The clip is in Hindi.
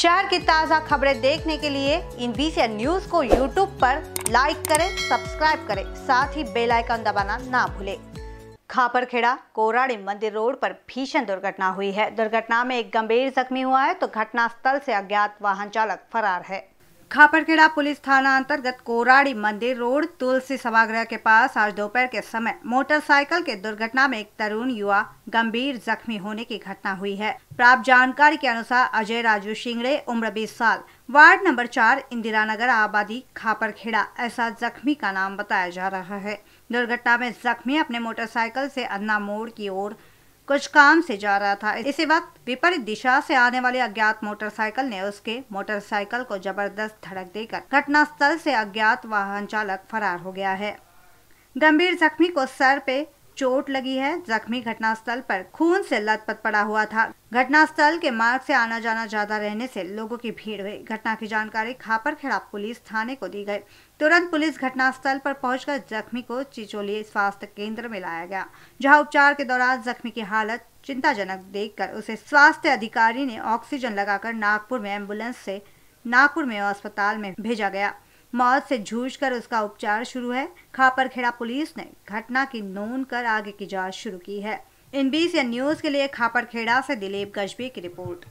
शहर की ताज़ा खबरें देखने के लिए इन बीसी न्यूज को यूट्यूब पर लाइक करें सब्सक्राइब करें साथ ही बेल आइकन दबाना ना भूलें खापरखेड़ा कोराड़ी मंदिर रोड पर भीषण दुर्घटना हुई है दुर्घटना में एक गंभीर जख्मी हुआ है तो घटनास्थल से अज्ञात वाहन चालक फरार है खापरखेड़ा पुलिस थाना अंतर्गत कोराड़ी मंदिर रोड तुलसी सभागृह के पास आज दोपहर के समय मोटरसाइकिल के दुर्घटना में एक तरुण युवा गंभीर जख्मी होने की घटना हुई है प्राप्त जानकारी के अनुसार अजय राजू शिंगड़े उम्र 20 साल वार्ड नंबर चार इंदिरा नगर आबादी खापरखेड़ा ऐसा जख्मी का नाम बताया जा रहा है दुर्घटना में जख्मी अपने मोटरसाइकिल से अन्ना मोड़ की ओर कुछ काम से जा रहा था इसी वक्त विपरीत दिशा से आने वाले अज्ञात मोटरसाइकिल ने उसके मोटरसाइकिल को जबरदस्त धड़क देकर घटनास्थल से अज्ञात वाहन चालक फरार हो गया है गंभीर जख्मी को सर पे चोट लगी है जख्मी घटनास्थल पर खून से लथपथ पड़ा हुआ था घटनास्थल के मार्ग से आना जाना ज्यादा रहने से लोगों की भीड़ हुई घटना की जानकारी खापर खेड़ा पुलिस थाने को दी गई तुरंत पुलिस घटनास्थल पर पहुंचकर जख्मी को चिचोली स्वास्थ्य केंद्र में लाया गया जहां उपचार के दौरान जख्मी की हालत चिंताजनक देखकर उसे स्वास्थ्य अधिकारी ने ऑक्सीजन लगाकर नागपुर में एम्बुलेंस से नागपुर में अस्पताल में भेजा गया मौत से जूझकर उसका उपचार शुरू है खापरखेड़ा पुलिस ने घटना की नोन कर आगे की जांच शुरू की है इन बीस न्यूज के लिए खापरखेड़ा से दिलीप गजबी की रिपोर्ट